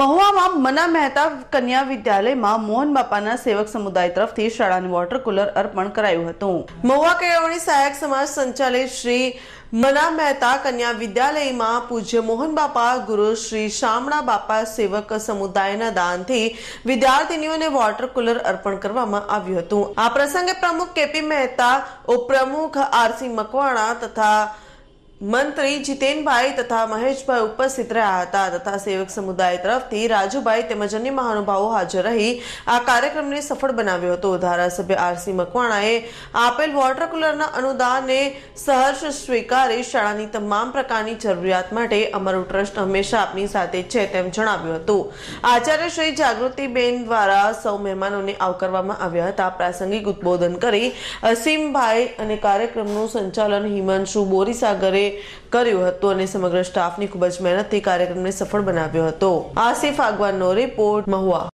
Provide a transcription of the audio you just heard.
મહુવામાં મના મહેતા કન્યા વિદ્યાલયમાં મોહન બાપાના સેવક સમુદાય તરફથી શાળાને વોટર કુલર અર્પણ કરાયું હતું મહુવા કેળવણી સહાયક સમાજ સંચાલિત શ્રી મના મહેતા કન્યા વિદ્યાલયમાં પૂજ્ય મોહન બાપા ગુરુ શ્રી શામળા બાપા સેવક સમુદાયના દાનથી વિદ્યાર્થીનીઓને વોટર કુલર અર્પણ કરવામાં આવ્યું હતું આ પ્રસંગે પ્રમુખ કેપી મહેતા ઉપપ્રમુખ આરસી મકવાણા તથા મંત્રી જીતેનભાઈ તથા મહેશભાઈ ઉપસ્થિત રહ્યા હતા તથા સેવક સમુદાય તરફથી રાજુભાઈ તેમજ અન્ય મહાનુભાવો હાજર રહી આ કાર્યક્રમને સફળ બનાવ્યો હતો ધારાસભ્ય આરસી મકવાણાએ આપેલ વોટર કુલરના અનુદાનને સહર્ષ સ્વીકારી શાળાની તમામ પ્રકારની જરૂરિયાત માટે અમારું ટ્રસ્ટ હંમેશા આપની સાથે છે તેમ જણાવ્યું હતું આચાર્ય શ્રી જાગૃતિબેન દ્વારા સૌ મહેમાનોને આવકારવામાં આવ્યા હતા પ્રાસંગિક ઉદબોધન કરી અસીમભાઈ અને કાર્યક્રમનું સંચાલન હિમાંશુ બોરીસાગરે કર્યું હતું અને સમગ્ર સ્ટાફની ખૂબ જ મહેનતથી કાર્યક્રમને સફળ બનાવ્યો હતો આસિફ આગવાનનો રિપોર્ટ મહુવા